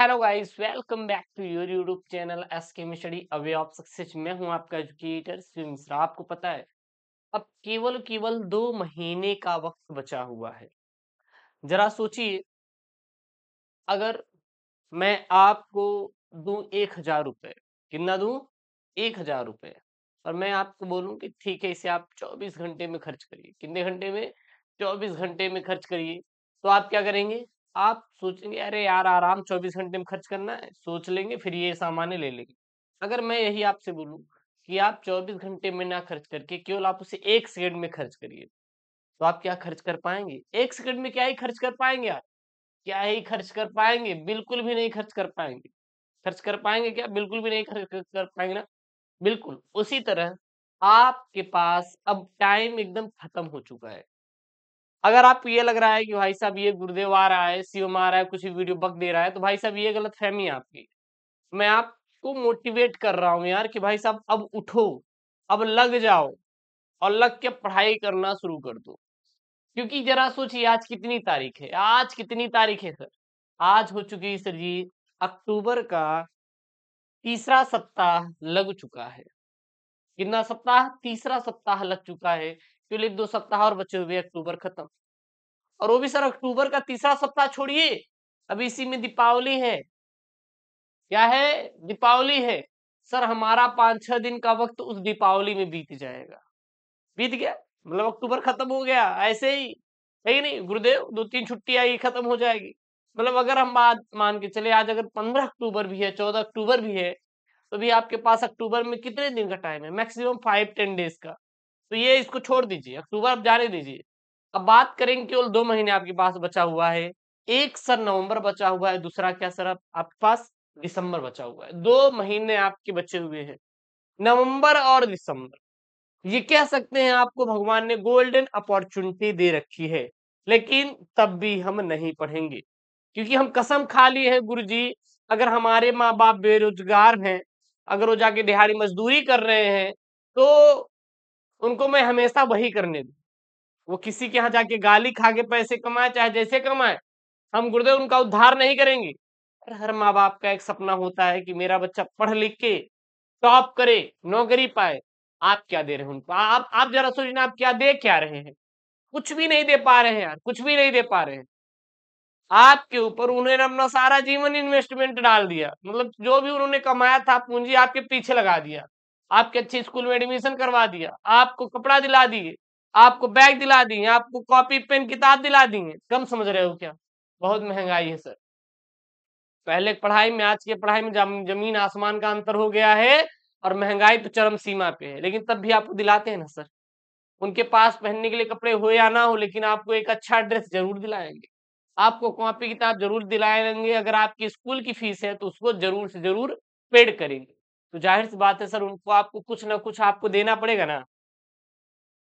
hello guys welcome back to your YouTube channel S K Mishri away of success मैं हूं आपका educator Shiv Mishra आपको पता है अब केवल केवल दो महीने का वक्त बचा हुआ है जरा सोचिए अगर मैं आपको दूं एक हजार रुपये कितना दूं एक हजार रुपये और मैं आपको बोलूं कि ठीक है इसे आप चौबीस घंटे में खर्च करिए कितने घंटे में चौबीस घंटे में खर्च करिए तो आप क्या करेंगे आप सोचेंगे अरे यार आराम चौबीस घंटे में खर्च करना है सोच लेंगे फिर ये सामान्य ले लेंगे अगर मैं यही आपसे बोलूं कि आप चौबीस घंटे में ना खर्च करके केवल आप उसे एक सेकेंड में खर्च करिए तो आप क्या खर्च कर पाएंगे एक सेकंड में क्या ही खर्च कर पाएंगे आप क्या ही खर्च कर पाएंगे बिल्कुल भी नहीं खर्च कर पाएंगे खर्च कर पाएंगे क्या बिल्कुल भी नहीं खर्च कर पाएंगे ना बिल्कुल उसी तरह आपके पास अब टाइम एकदम खत्म हो चुका है अगर आपको ये लग रहा है कि भाई साहब ये गुरुदेव आ रहा है सीओम आ रहा है कुछ वीडियो बक दे रहा है तो भाई साहब ये गलत फहमी है आपकी मैं आपको मोटिवेट कर रहा हूँ यार कि भाई साहब अब उठो अब लग जाओ और लग के पढ़ाई करना शुरू कर दो क्योंकि जरा सोचिए आज कितनी तारीख है आज कितनी तारीख है सर आज हो चुकी सर जी अक्टूबर का तीसरा सप्ताह लग चुका है कितना सप्ताह तीसरा सप्ताह लग चुका है ट्यूलिप दो सप्ताह और बचे हुए अक्टूबर खत्म और वो भी सर अक्टूबर का तीसरा सप्ताह छोड़िए अभी इसी में दीपावली है क्या है दीपावली है सर हमारा पांच छह दिन का वक्त उस दीपावली में बीत जाएगा बीत गया मतलब अक्टूबर खत्म हो गया ऐसे ही है ही नहीं गुरुदेव दो तीन छुट्टी आई खत्म हो जाएगी मतलब अगर हम बात मान के चले आज अगर पंद्रह अक्टूबर भी है चौदह अक्टूबर भी है तो भी आपके पास अक्टूबर में कितने दिन का टाइम है मैक्सिमम फाइव टेन डेज का तो ये इसको छोड़ दीजिए अक्टूबर आप जाने दीजिए अब बात करेंगे केवल दो महीने आपके पास बचा हुआ है एक सर नवंबर बचा हुआ है दूसरा क्या सर आप, आपके पास दिसंबर बचा हुआ है दो महीने आपके बचे हुए हैं नवंबर और दिसंबर ये कह सकते हैं आपको भगवान ने गोल्डन अपॉर्चुनिटी दे रखी है लेकिन तब भी हम नहीं पढ़ेंगे क्योंकि हम कसम खा लिए हैं गुरु जी अगर हमारे माँ बाप बेरोजगार हैं अगर वो जाके दिहाड़ी मजदूरी कर रहे हैं तो उनको मैं हमेशा वही करने दू वो किसी के यहाँ जाके गाली खा के पैसे कमाए चाहे जैसे कमाए हम गुरुदेव उनका उद्धार नहीं करेंगे हर माँ बाप का एक सपना होता है कि मेरा बच्चा पढ़ लिख के टॉप करे नौकरी पाए आप क्या दे रहे हैं उनको आप आप जरा सोचना आप क्या दे क्या रहे हैं कुछ भी नहीं दे पा रहे हैं यार कुछ भी नहीं दे पा रहे हैं आपके ऊपर उन्होंने अपना सारा जीवन इन्वेस्टमेंट डाल दिया मतलब जो भी उन्होंने कमाया था पूंजी आपके पीछे लगा दिया आपके अच्छे स्कूल में एडमिशन करवा दिया आपको कपड़ा दिला दिए आपको बैग दिला दिए आपको कॉपी पेन किताब दिला दिए कम समझ रहे हो क्या बहुत महंगाई है सर पहले पढ़ाई में आज की पढ़ाई में जमीन आसमान का अंतर हो गया है और महंगाई तो चरम सीमा पे है लेकिन तब भी आपको दिलाते हैं ना सर उनके पास पहनने के लिए कपड़े हो या ना हो लेकिन आपको एक अच्छा ड्रेस जरूर दिलाएंगे आपको कॉपी किताब जरूर दिलाएंगे अगर आपकी स्कूल की फीस है तो उसको जरूर से जरूर पेड करेंगे तो जाहिर सी बात है सर उनको आपको कुछ ना कुछ आपको देना पड़ेगा ना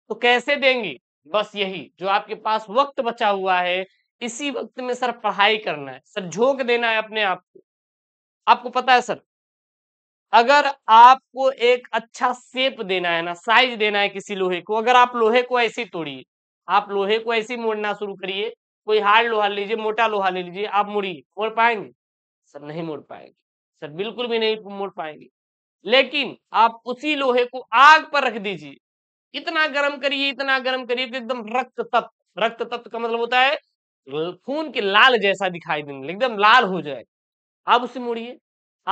तो कैसे देंगी बस यही जो आपके पास वक्त बचा हुआ है इसी वक्त में सर पढ़ाई करना है सर झोंक देना है अपने आप को आपको पता है सर अगर आपको एक अच्छा सेप देना है ना साइज देना है किसी लोहे को अगर आप लोहे को ऐसे तोड़िए आप लोहे को ऐसे मोड़ना शुरू करिए कोई हार्ड लोहा लीजिए मोटा लोहा ले लीजिए आप मुड़िए मोड़ पाएंगे सर नहीं मोड़ पाएंगे सर बिल्कुल भी नहीं मोड़ पाएंगे लेकिन आप उसी लोहे को आग पर रख दीजिए इतना गर्म करिए इतना गर्म करिए कि एकदम रक्त तत्व रक्त तत्व का मतलब होता है खून के लाल जैसा दिखाई देने एकदम लाल हो जाए आप उसे मोड़िए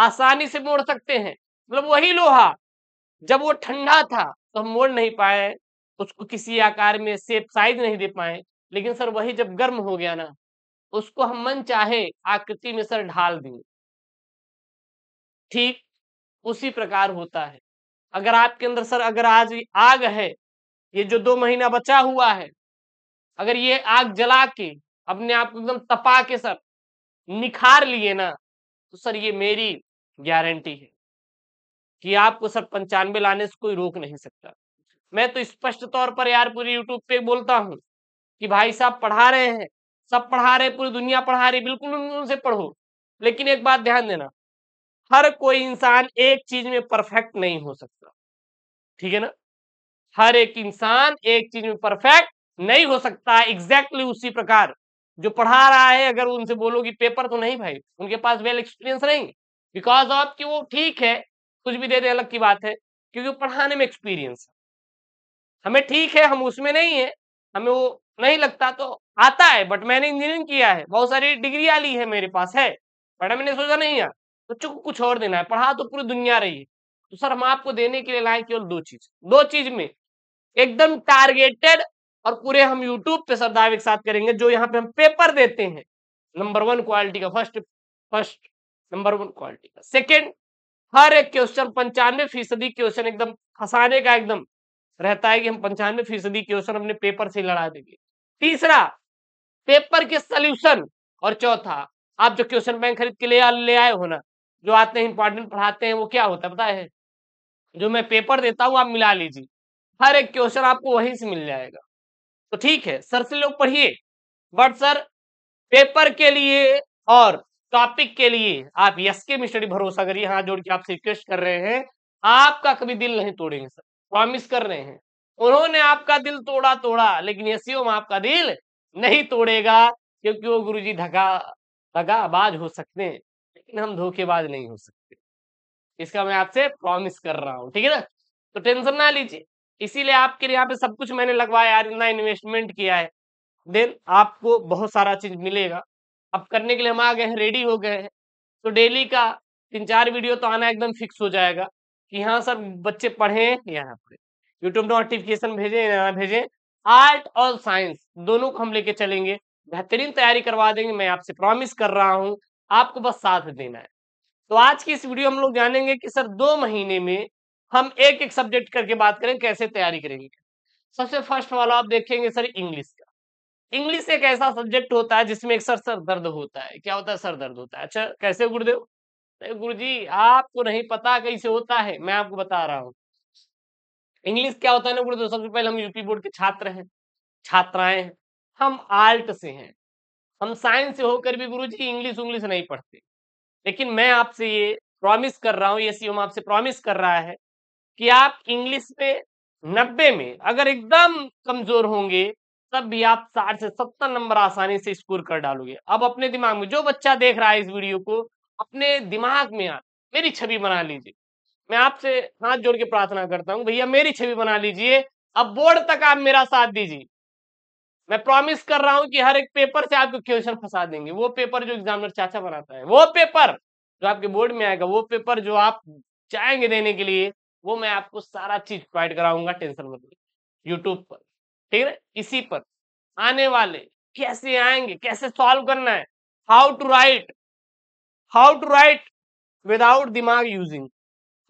आसानी से मोड़ सकते हैं मतलब वही लोहा जब वो ठंडा था तो हम मोड़ नहीं पाए उसको किसी आकार में सेप साइज नहीं दे पाए लेकिन सर वही जब गर्म हो गया ना उसको हम मन चाहे आकृति में सर ढाल दें ठीक उसी प्रकार होता है अगर आपके अंदर सर अगर आज आग है ये जो दो महीना बचा हुआ है अगर ये आग जला के अपने आप को एकदम तपा के सर निखार लिए ना तो सर ये मेरी गारंटी है कि आपको सर पंचानवे लाने से कोई रोक नहीं सकता मैं तो स्पष्ट तौर पर यार पूरी यूट्यूब पे बोलता हूँ कि भाई साहब पढ़ा रहे हैं सब पढ़ा रहे पूरी दुनिया पढ़ा रही बिल्कुल उनसे पढ़ो लेकिन एक बात ध्यान देना हर कोई इंसान एक चीज में परफेक्ट नहीं हो सकता ठीक है ना हर एक इंसान एक चीज में परफेक्ट नहीं हो सकता एग्जैक्टली exactly उसी प्रकार जो पढ़ा रहा है अगर उनसे बोलोगी पेपर तो नहीं भाई उनके पास वेल एक्सपीरियंस नहीं बिकॉज ऑफ कि वो ठीक है कुछ भी दे दे अलग की बात है क्योंकि पढ़ाने में एक्सपीरियंस है हमें ठीक है हम उसमें नहीं है हमें वो नहीं लगता तो आता है बट मैंने इंजीनियरिंग किया है बहुत सारी आ ली है मेरे पास है बट मैंने सोचा नहीं यार बच्चों को तो कुछ और देना है पढ़ा तो पूरी दुनिया रही है तो सर हम आपको देने के लिए लाए केवल दो चीज दो चीज में एकदम टारगेटेड और पूरे हम यूट्यूब पे सर दावे साथ करेंगे जो यहाँ पे हम पेपर देते हैं नंबर वन क्वालिटी का first first number one quality का सेकेंड हर एक क्वेश्चन पंचानवे फीसदी क्वेश्चन एकदम फंसाने का एकदम रहता है कि हम पंचानवे फीसदी क्वेश्चन अपने पेपर से लड़ा देंगे तीसरा पेपर के सल्यूशन और चौथा आप जो क्वेश्चन बैंक खरीद के ले आए हो ना जो आते हैं इंपॉर्टेंट पढ़ाते हैं वो क्या होता है पता है जो मैं पेपर देता हूँ आप मिला लीजिए हर एक क्वेश्चन आपको वहीं से मिल जाएगा तो ठीक है सर से लोग पढ़िए बट सर पेपर के लिए और टॉपिक के लिए आप यस के में स्टडी भरोसा करिए हाथ जोड़ के आपसे रिक्वेस्ट कर रहे हैं आपका कभी दिल नहीं तोड़ेंगे सर प्रॉमिस कर रहे हैं उन्होंने आपका दिल तोड़ा तोड़ा लेकिन एसईओ में आपका दिल नहीं तोड़ेगा क्योंकि वो गुरुजी धगा धगाबाज हो सकते हैं लेकिन हम धोखेबाज नहीं हो सकते इसका मैं आपसे प्रॉमिस कर रहा हूँ ठीक है ना तो टेंशन ना लीजिए इसीलिए आपके लिए यहाँ पे सब कुछ मैंने लगवाया इतना इन्वेस्टमेंट किया है देन आपको बहुत सारा चीज मिलेगा अब करने के लिए हम आ गए हैं रेडी हो गए हैं तो डेली का तीन चार वीडियो तो आना एकदम फिक्स हो जाएगा कि हाँ सर बच्चे पढ़े यहाँ पे यूट्यूब नोटिफिकेशन भेजे ना भेजे आर्ट और साइंस दोनों को हम लेके चलेंगे बेहतरीन तैयारी करवा देंगे मैं आपसे प्रॉमिस कर रहा हूँ आपको बस साथ देना है तो आज की इस वीडियो हम लोग जानेंगे कि सर दो महीने में हम एक एक सब्जेक्ट करके बात करें कैसे तैयारी करेंगे सबसे फर्स्ट वाला आप देखेंगे सर इंग्लिश का इंग्लिश एक ऐसा सब्जेक्ट होता है जिसमें एक सर सर दर्द होता है क्या होता है सर दर्द होता है अच्छा कैसे गुरुदेव गुरु जी आपको नहीं पता कैसे होता है मैं आपको बता रहा हूँ इंग्लिश क्या होता है ना गुरुदेव सबसे पहले हम यूपी बोर्ड के छात्र हैं छात्राएं हैं हम आर्ट से हैं हम साइंस से होकर भी गुरु जी इंग्लिश उंग्लिश नहीं पढ़ते लेकिन मैं आपसे ये प्रॉमिस कर रहा हूँ ये हम आपसे प्रॉमिस कर रहा है कि आप इंग्लिश में नब्बे में अगर एकदम कमजोर होंगे तब भी आप साठ से सत्तर नंबर आसानी से स्कोर कर डालोगे अब अपने दिमाग में जो बच्चा देख रहा है इस वीडियो को अपने दिमाग में आप मेरी छवि बना लीजिए मैं आपसे हाथ जोड़ के प्रार्थना करता हूँ भैया मेरी छवि बना लीजिए अब बोर्ड तक आप मेरा साथ दीजिए मैं प्रॉमिस कर रहा हूं कि हर एक पेपर से आपको क्वेश्चन फंसा देंगे वो पेपर जो एग्जामिनर चाचा बनाता है वो पेपर जो आपके बोर्ड में आएगा वो पेपर जो आप चाहेंगे देने के लिए वो मैं आपको सारा चीज प्रोवाइड कराऊंगा टेंशन मत यूट्यूब पर ठीक है इसी पर आने वाले कैसे आएंगे कैसे सॉल्व करना है how to write how to write without दिमाग यूजिंग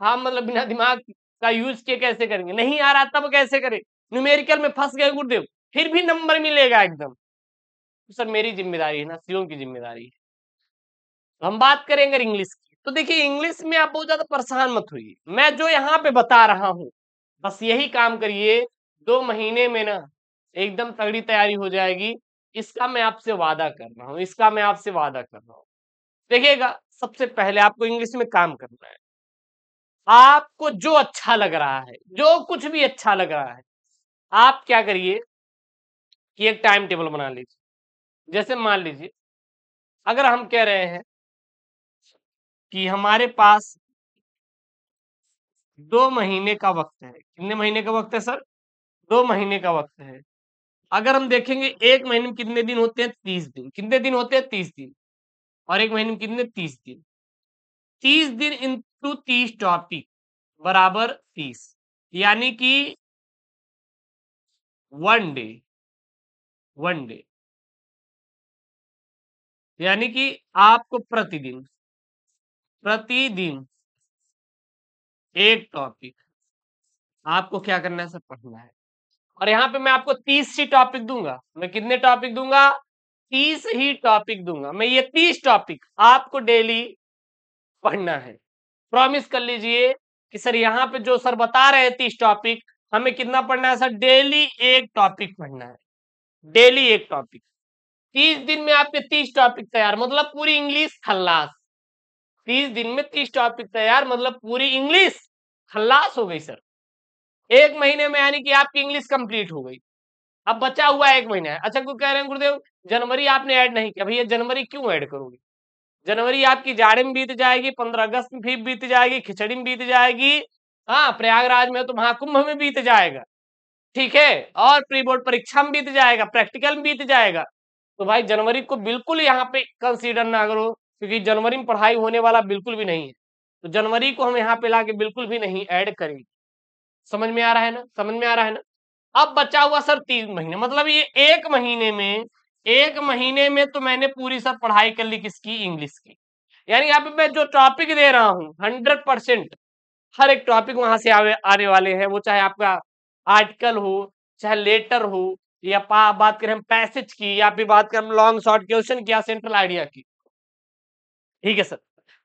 हाँ मतलब बिना दिमाग का यूज किए कैसे करेंगे नहीं आ रहा तब कैसे करें न्यूमेरिकल में फंस गए गुरुदेव फिर भी नंबर मिलेगा एकदम तो सर मेरी जिम्मेदारी है ना सीओ की जिम्मेदारी है तो हम बात करेंगे अगर इंग्लिश की तो देखिए इंग्लिश में आप बहुत ज्यादा परेशान मत हुई मैं जो यहाँ पे बता रहा हूँ बस यही काम करिए दो महीने में ना एकदम तगड़ी तैयारी हो जाएगी इसका मैं आपसे वादा कर रहा हूँ इसका मैं आपसे वादा कर रहा हूँ देखिएगा सबसे पहले आपको इंग्लिश में काम करना है आपको जो अच्छा लग रहा है जो कुछ भी अच्छा लग रहा है आप क्या करिए कि एक टाइम टेबल बना लीजिए जैसे मान लीजिए अगर हम कह रहे हैं कि हमारे पास दो महीने का वक्त है कितने महीने का वक्त है सर दो महीने का वक्त है अगर हम देखेंगे एक महीने में कितने दिन होते हैं तीस दिन कितने दिन होते हैं तीस दिन और एक महीने में कितने तीस दिन तीस दिन इंटू तीस टॉपिक बराबर तीस यानी कि वन डे वन डे यानी कि आपको प्रतिदिन प्रतिदिन एक टॉपिक आपको क्या करना है सर पढ़ना है और यहां पे मैं आपको तीस ही टॉपिक दूंगा मैं कितने टॉपिक दूंगा तीस ही टॉपिक दूंगा मैं ये तीस टॉपिक आपको डेली पढ़ना है प्रॉमिस कर लीजिए कि सर यहाँ पे जो सर बता रहे हैं तीस टॉपिक हमें कितना पढ़ना है सर डेली एक टॉपिक पढ़ना है डेली एक टॉपिक तीस दिन में आपके तीस टॉपिक तैयार मतलब पूरी इंग्लिश खल्लास तीस दिन में तीस टॉपिक तैयार मतलब पूरी इंग्लिश खल्लास हो गई सर एक महीने में यानी कि आपकी इंग्लिश कंप्लीट हो गई अब बचा हुआ एक महीना है अच्छा कोई कह रहे हैं गुरुदेव जनवरी आपने ऐड नहीं किया भैया जनवरी क्यों ऐड करोगे जनवरी आपकी जाड़े में बीत जाएगी पंद्रह अगस्त में भी बीत जाएगी खिचड़ी में बीत जाएगी हाँ प्रयागराज में तो महाकुंभ में बीत जाएगा ठीक है और प्री बोर्ड परीक्षा में बीत जाएगा प्रैक्टिकल में बीत जाएगा तो भाई जनवरी को बिल्कुल यहाँ पे कंसीडर ना करो क्योंकि जनवरी में पढ़ाई होने वाला बिल्कुल भी नहीं है तो जनवरी को हम यहाँ पे ला बिल्कुल भी नहीं ऐड करेंगे समझ में आ रहा है ना समझ में आ रहा है ना अब बचा हुआ सर तीन महीने मतलब ये एक महीने में एक महीने में तो मैंने पूरी सर पढ़ाई कर ली किसकी इंग्लिश की यानी यहाँ पे मैं जो टॉपिक दे रहा हूँ हंड्रेड परसेंट हर एक टॉपिक वहां से आने वाले हैं वो चाहे आपका आर्टिकल हो चाहे लेटर हो या बात करें हम पैसेज की या फिर बात करें हम लॉन्ग शॉर्ट क्वेश्चन की या सेंट्रल आइडिया की ठीक है सर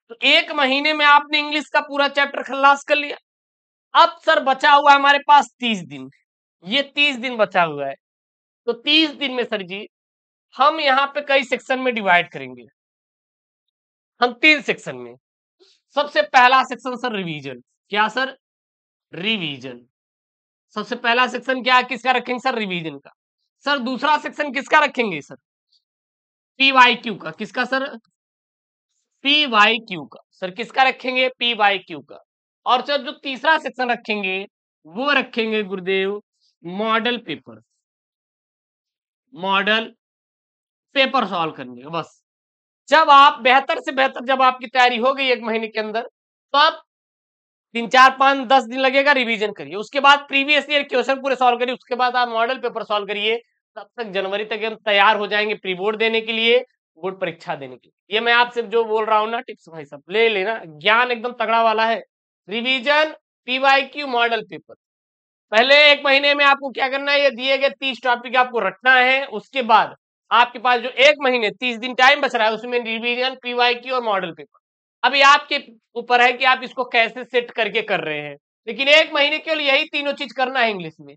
तो एक महीने में आपने इंग्लिश का पूरा चैप्टर खल्लास कर लिया अब सर बचा हुआ हमारे पास तीस दिन ये तीस दिन बचा हुआ है तो तीस दिन में सर जी हम यहाँ पे कई सेक्शन में डिवाइड करेंगे हम तीन सेक्शन में सबसे पहला सेक्शन सर रिवीजन क्या सर रिवीजन सबसे पहला सेक्शन क्या है किसका रखेंगे सर रिवीजन का सर दूसरा सेक्शन किसका रखेंगे सर पी वाई क्यू का किसका सर पी वाई क्यू का सर किसका रखेंगे पी वाई क्यू का और सर जो तीसरा सेक्शन रखेंगे वो रखेंगे Gurudev model paper model paper solve करने का बस जब आप बेहतर से बेहतर जब आपकी तैयारी हो गई एक महीने के अंदर तो आप तीन चार पांच दस दिन लगेगा रिवीजन करिए उसके बाद प्रीवियस ईयर क्वेश्चन पूरे सॉल्व करिए उसके बाद आप मॉडल पेपर सॉल्व करिए तब तक जनवरी तक हम तैयार हो जाएंगे प्री बोर्ड देने के लिए बोर्ड परीक्षा देने के लिए ये मैं आपसे जो बोल रहा हूँ ना टिप्स भाई सब ले लेना ज्ञान एकदम तगड़ा वाला है रिविजन पीवाईक्यू मॉडल पेपर पहले एक महीने में आपको क्या करना है ये दिए गए तीस टॉपिक आपको रटना है उसके बाद आपके पास जो एक महीने तीस दिन टाइम बच रहा है उसमें रिवीजन पीवाईक्यू और मॉडल पेपर अभी आपके ऊपर है कि आप इसको कैसे सेट करके कर रहे हैं लेकिन एक महीने केवल यही तीनों चीज करना है इंग्लिश में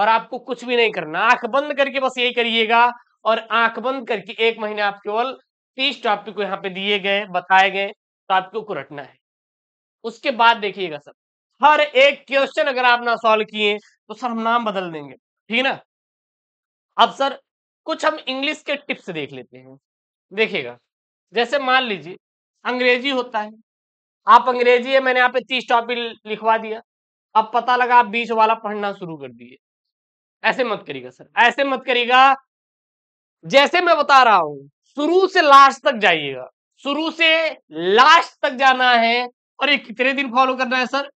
और आपको कुछ भी नहीं करना आंख बंद करके बस यही करिएगा और आंख बंद करके एक महीने आप केवल तीस टॉपिक को यहाँ पे दिए गए बताए गए तो आपको को रटना है उसके बाद देखिएगा सब हर एक क्वेश्चन अगर आप ना सॉल्व किए तो सर हम नाम बदल देंगे ठीक है ना अब सर कुछ हम इंग्लिश के टिप्स देख लेते हैं देखिएगा जैसे मान लीजिए अंग्रेजी होता है आप अंग्रेजी है मैंने यहाँ पे तीस टॉपिक लिखवा दिया अब पता लगा आप बीस वाला पढ़ना शुरू कर दिए ऐसे मत करिएगा सर ऐसे मत करिएगा जैसे मैं बता रहा हूं शुरू से लास्ट तक जाइएगा शुरू से लास्ट तक जाना है और ये कितने दिन फॉलो करना है सर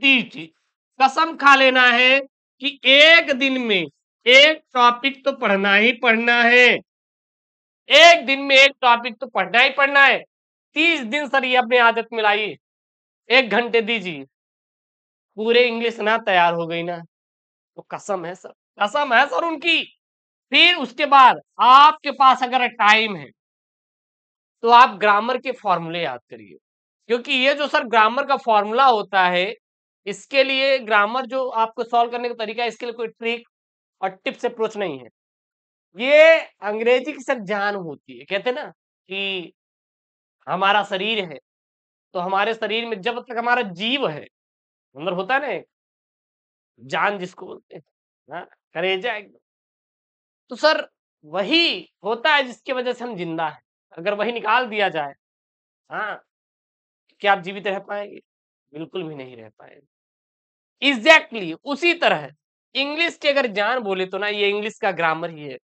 तीस चीज कसम खा लेना है कि एक दिन में एक टॉपिक तो पढ़ना ही पढ़ना है एक दिन में एक टॉपिक तो पढ़ना ही पढ़ना है तीस दिन सर ये अपनी आदत में लाइए एक घंटे दीजिए पूरे इंग्लिश ना तैयार हो गई ना तो कसम है सर कसम है सर उनकी फिर उसके बाद आपके पास अगर टाइम है तो आप ग्रामर के फॉर्मूले याद करिए क्योंकि ये जो सर ग्रामर का फॉर्मूला होता है इसके लिए ग्रामर जो आपको सॉल्व करने का तरीका है इसके लिए कोई ट्रिक और टिप्स अप्रोच नहीं है ये अंग्रेजी की सब जान होती है कहते ना कि हमारा शरीर है तो हमारे शरीर में जब तक हमारा जीव है अंदर होता है ना जान जिसको बोलते हैं हाँ, करेजा एकदम तो सर वही होता है जिसकी वजह से हम जिंदा है अगर वही निकाल दिया जाए हाँ क्या आप जीवित रह पाएंगे बिल्कुल भी नहीं रह पाएंगे एग्जैक्टली exactly, उसी तरह इंग्लिश की अगर जान बोले तो ना ये इंग्लिश का ग्रामर ही है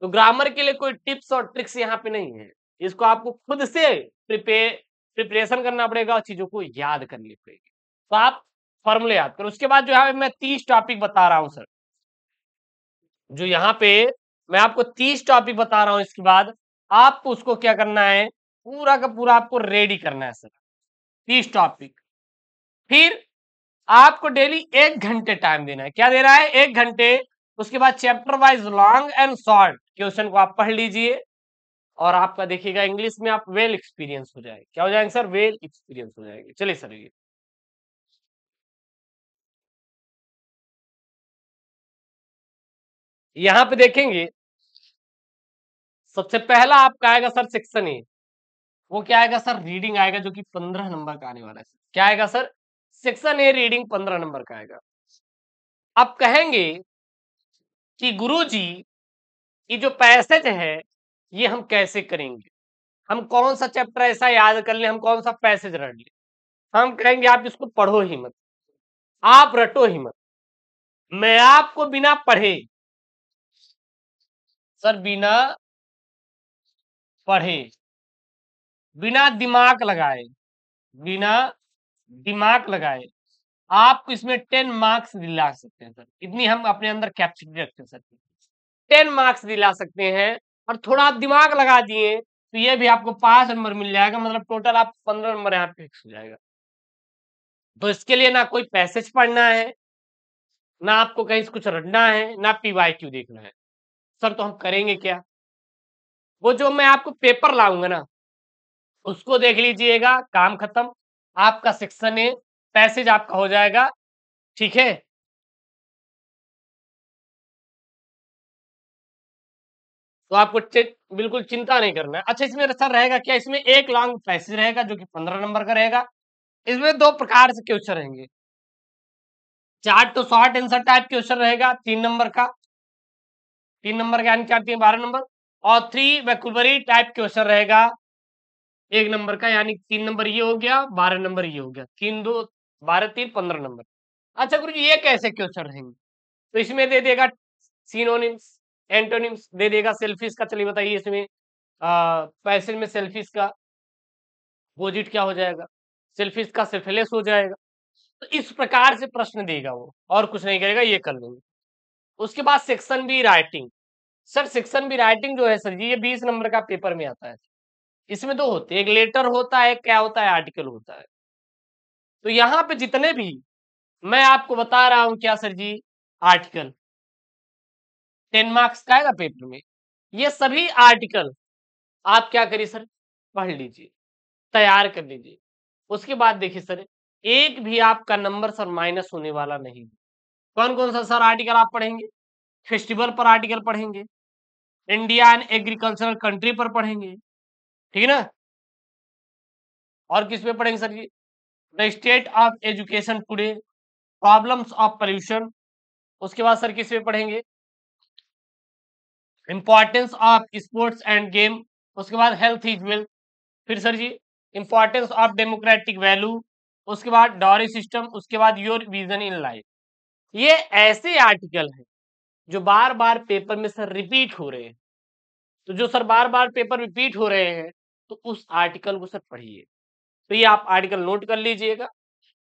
तो ग्रामर के लिए कोई टिप्स और ट्रिक्स यहाँ पे नहीं है इसको आपको खुद से प्रिपेयर प्रिपरेशन करना पड़ेगा और चीजों को याद करनी पड़ेगी तो आप फॉर्मूले याद करो उसके बाद जो है मैं तीस टॉपिक बता रहा हूँ सर जो यहाँ पे मैं आपको तीस टॉपिक बता रहा हूँ इसके बाद आपको उसको क्या करना है पूरा का पूरा आपको रेडी करना है सर तीस टॉपिक फिर आपको डेली एक घंटे टाइम देना है क्या दे रहा है एक घंटे उसके बाद chapter wise long and short question को आप पढ़ लीजिए और आपका देखिएगा इंग्लिश में आप वेल एक्सपीरियंस हो जाएगा क्या हो जाएंगे सर वेल एक्सपीरियंस हो जाएंगे चलिए सर ये यहां पे देखेंगे सबसे पहला आपका आएगा सर सेक्शन ए वो क्या आएगा सर रीडिंग आएगा जो कि पंद्रह नंबर का आने वाला है क्या आएगा सर सेक्शन ए रीडिंग पंद्रह नंबर का आएगा आप कहेंगे कि गुरु जी ये जो पैसेज है ये हम कैसे करेंगे हम कौन सा चैप्टर ऐसा याद कर लें हम कौन सा पैसेज रट लें हम कहेंगे आप इसको पढ़ो ही मत आप रटो ही मत मैं आपको बिना पढ़े सर बिना पढ़े बिना दिमाग लगाए बिना दिमाग लगाए आपको इसमें टेन मार्क्स दिला सकते हैं सर इतनी हम अपने अंदर कैपेसिटी रखते हैं सर टेन मार्क्स दिला सकते हैं और थोड़ा आप दिमाग लगा दिए तो ये भी आपको पांच नंबर मिल जाएगा मतलब टोटल आप पंद्रह नंबर यहाँ फिक्स हो जाएगा तो इसके लिए ना कोई पैसेज पढ़ना है ना आपको कहीं से कुछ रटना है ना पीवाई क्यू देखना है सर तो हम करेंगे क्या वो जो मैं आपको पेपर लाऊंगा ना उसको देख लीजिएगा काम खत्म आपका सेक्शन ए पैसेज आपका हो जाएगा ठीक है तो आपको बिल्कुल चिंता नहीं करना है अच्छा इसमें सर रहेगा क्या इसमें एक लॉन्ग पैसेज रहेगा जो कि पंद्रह नंबर का रहेगा इसमें दो प्रकार से क्वेश्चन रहेंगे चार तो शॉर्ट आंसर टाइप क्वेश्चन रहेगा तीन नंबर का तीन नंबर का यानी क्या तीन बारह नंबर और थ्री वैकुलबरी टाइप क्वेश्चन रहेगा एक नंबर का यानी तीन नंबर ये हो गया बारह नंबर ये हो गया तीन दो बारह तीन पंद्रह नंबर अच्छा गुरु जी ये कैसे क्वेश्चन रहेंगे तो इसमें दे देगा सीनोनिम्स एंटोनिम्स दे देगा सेल्फिश का चलिए बताइए इसमें पैसेज में सेल्फिश का पोजिट क्या हो जाएगा सेल्फिश का सेल्फलेस हो जाएगा तो इस प्रकार से प्रश्न देगा वो और कुछ नहीं करेगा ये कर लेंगे उसके बाद section B writing sir section B writing जो है सर जी ये बीस नंबर का पेपर में आता है इसमें दो तो होते हैं एक लेटर होता है क्या होता है आर्टिकल होता है तो यहां पे जितने भी मैं आपको बता रहा हूं क्या sir ji article ten marks का आएगा पेपर में ये सभी आर्टिकल आप क्या करिए सर पढ़ लीजिए तैयार कर लीजिए उसके बाद देखिए सर एक भी आपका नंबर सर माइनस होने वाला नहीं है कौन कौन सा सर आर्टिकल आप पढ़ेंगे फेस्टिवल पर आर्टिकल पढ़ेंगे इंडिया एंड एग्रीकल्चरल कंट्री पर पढ़ेंगे ठीक है ना और किस पे पढ़ेंगे sir ji the state of education today problems of pollution उसके बाद सर किस पे पढ़ेंगे importance of sports and game उसके बाद हेल्थ इज वेल्थ फिर sir ji importance of democratic value उसके बाद डॉरी सिस्टम उसके बाद योर विजन इन लाइफ ये ऐसे आर्टिकल हैं जो बार बार पेपर में सर रिपीट हो रहे हैं तो जो सर बार बार पेपर रिपीट हो रहे हैं तो उस आर्टिकल को सर पढ़िए तो ये आप आर्टिकल नोट कर लीजिएगा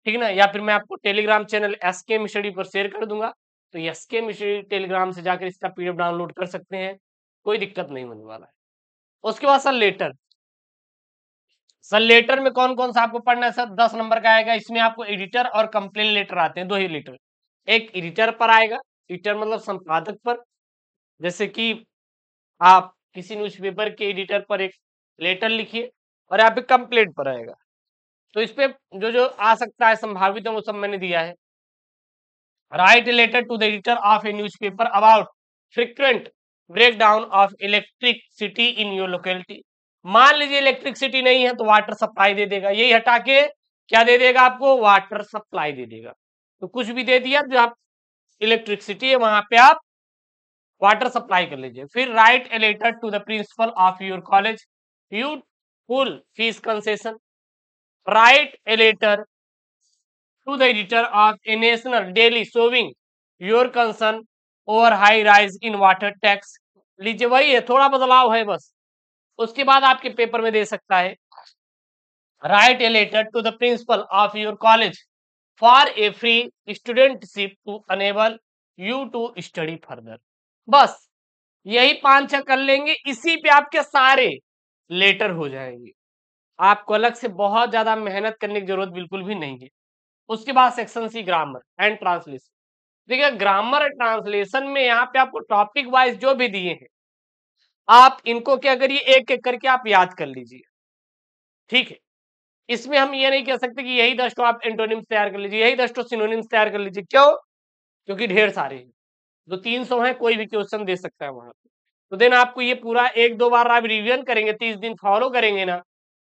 ठीक ना या फिर मैं आपको टेलीग्राम चैनल एस के मिश्री पर शेयर कर दूंगा तो एस के मिश्री टेलीग्राम से जाकर इसका पीडीएफ डाउनलोड कर सकते हैं कोई दिक्कत नहीं होने वाला है उसके बाद सर लेटर सर लेटर में कौन कौन सा आपको पढ़ना है सर दस नंबर का आएगा इसमें आपको एडिटर और कंप्लेन लेटर आते हैं दो ही लेटर एक एडिटर पर आएगा एडिटर मतलब संपादक पर जैसे कि आप किसी पेपर के एडिटर पर एक लेटर लिखिए और यहाँ पे कंप्लेंट पर आएगा तो इस पे जो जो आ सकता है संभावित है वो सब मैंने दिया है write related to the editor of a newspaper about frequent breakdown of electricity in your locality मान लीजिए इलेक्ट्रिसिटी नहीं है तो वाटर सप्लाई दे देगा यही हटा के क्या दे देगा आपको वाटर सप्लाई दे देगा तो कुछ भी दे दिया जो आप इलेक्ट्रिकसिटी है वहां पे आप वाटर सप्लाई कर लीजिए फिर write a letter to the principal of your college you full fees concession write a letter to the editor of a national daily showing your concern over high rise in water tax लीजिए वही है थोड़ा बदलाव है बस उसके बाद आपके पेपर में दे सकता है write a letter to the principal of your college for a free studentship to enable you to study further बस यही पांच छह कर लेंगे इसी पे आपके सारे लेटर हो जाएंगे आपको अलग से बहुत ज़्यादा मेहनत करने की ज़रूरत बिल्कुल भी नहीं है उसके बाद section C grammar and translation देखिए ग्रामर एंड ट्रांसलेशन में यहाँ पे आपको टॉपिक वाइज जो भी दिए हैं आप इनको क्या करिए एक एक करके आप याद कर लीजिए ठीक है इसमें हम ये नहीं कह सकते कि यही दस आप एंटोनिम्स तैयार कर लीजिए यही दस सिनोनिम्स तैयार कर लीजिए क्यों क्योंकि ढेर सारे हैं जो तीन सौ है कोई भी क्वेश्चन दे सकता है वहां पर तो देन आपको ये पूरा एक दो बार आप रिविजन करेंगे तीस दिन फॉलो करेंगे ना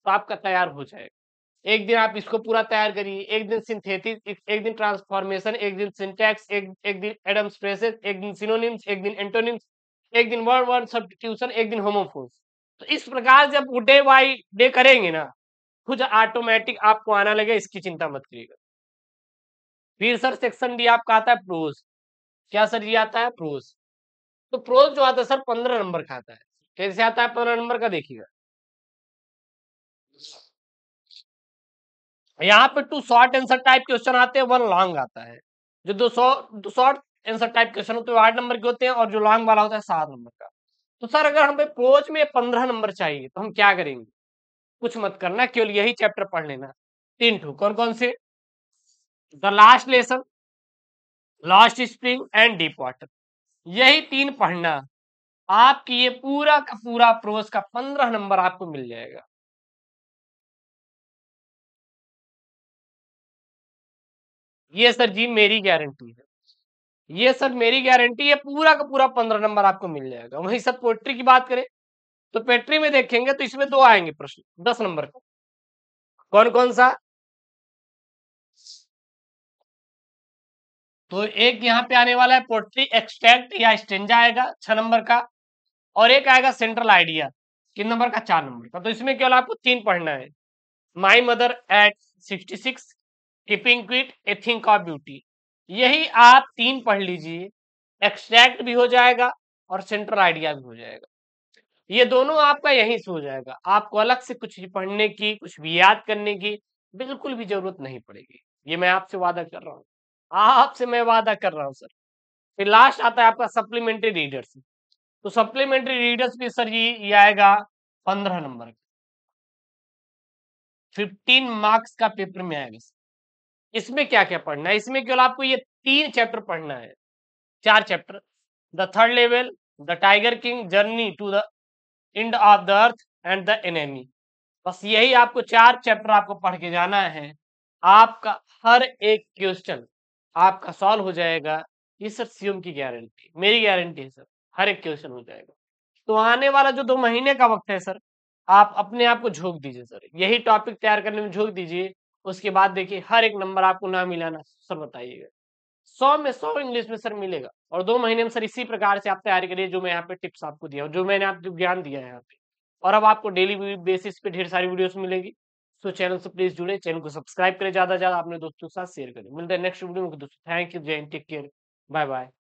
तो आपका तैयार हो जाएगा एक दिन आप इसको पूरा तैयार करिए एक दिन सिंथेटिक एक दिन ट्रांसफॉर्मेशन एक दिन सिंटैक्स एक एक दिन एडम्स फ्रेसेस एक दिन सिनोनिम्स एक दिन एंटोनिम्स एक दिन वर्ड वर्ड सब्सटीट्यूशन एक दिन होमोफोन्स तो इस प्रकार जब वो डे बाई डे करेंगे ना खुद ऑटोमेटिक आपको आना लगे इसकी चिंता मत करिएगा फिर सर सेक्शन डी आपका आता है प्रोज क्या सर ये आता है प्रोज तो प्रोज जो आता है सर पंद्रह नंबर का आता है कैसे आता है पंद्रह नंबर का देखिएगा यहाँ पे two short answer type question आते हैं वन लॉन्ग आता है जो दो सौ शॉर्ट आंसर टाइप क्वेश्चन होते हैं आठ नंबर के होते हैं और जो लॉन्ग वाला होता है सात नंबर का तो सर अगर हमें पोच में पंद्रह नंबर चाहिए तो हम क्या करेंगे कुछ मत करना केवल यही चैप्टर पढ़ लेना तीन टू कौन कौन से the last lesson lost spring and deep water यही तीन पढ़ना आपकी ये पूरा का पूरा प्रोस का पंद्रह नंबर आपको मिल जाएगा ये सर जी मेरी गारंटी है ये सर मेरी गारंटी है पूरा का पूरा पंद्रह नंबर आपको मिल जाएगा वहीं सर पोएट्री की बात करें तो पोएट्री में देखेंगे तो इसमें दो आएंगे प्रश्न दस नंबर का कौन कौन सा तो एक यहाँ पे आने वाला है पोट्री एक्सट्रैक्ट या स्टेंजा आएगा छह नंबर का और एक आएगा सेंट्रल आइडिया किन नंबर का चार नंबर का तो इसमें केवल आपको तीन पढ़ना है my mother at sixty six keeping a thing of beauty यही आप तीन पढ़ लीजिए एक्सट्रैक्ट भी हो जाएगा और सेंट्रल आइडिया भी हो जाएगा ये दोनों आपका यहीं से हो जाएगा आपको अलग से कुछ पढ़ने की कुछ भी याद करने की बिल्कुल भी जरूरत नहीं पड़ेगी ये मैं आपसे वादा कर रहा हूँ आपसे मैं वादा कर रहा हूँ सर फिर लास्ट आता है आपका सप्लीमेंट्री रीडर्स तो सप्लीमेंट्री रीडर्स भी सर ये, ये आएगा पंद्रह नंबर का फिफ्टीन मार्क्स का पेपर में आएगा इसमें क्या क्या पढ़ना है इसमें केवल आपको ये तीन चैप्टर पढ़ना है चार chapter the third level the tiger king journey to the end of the earth and the enemy बस यही आपको चार चैप्टर आपको पढ़ के जाना है आपका हर एक क्वेश्चन आपका सॉल्व हो जाएगा ये सर सीएम की गारंटी मेरी गारंटी है सर हर एक क्वेश्चन हो जाएगा तो आने वाला जो दो महीने का वक्त है सर आप अपने आप को झोंक दीजिए सर यही टॉपिक तैयार करने में झोंक दीजिए उसके बाद देखिए हर एक नंबर आपको ना मिलाना सर बताइएगा सौ में सौ इंग्लिश में सर मिलेगा और दो महीने में सर इसी प्रकार से आप तैयारी करिए जो मैं यहाँ पे टिप्स आपको दिया जो मैंने आपको ज्ञान दिया है यहाँ पे और अब आपको डेली बेसिस पे ढेर सारी वीडियोस मिलेगी सो चैनल से प्लीज जुड़े चैनल को सब्सक्राइब करें ज्यादा से ज्यादा अपने दोस्तों के साथ शेयर करें मिलते हैं नेक्स्ट वीडियो में दोस्तों थैंक यू जैन टेक केयर बाय बाय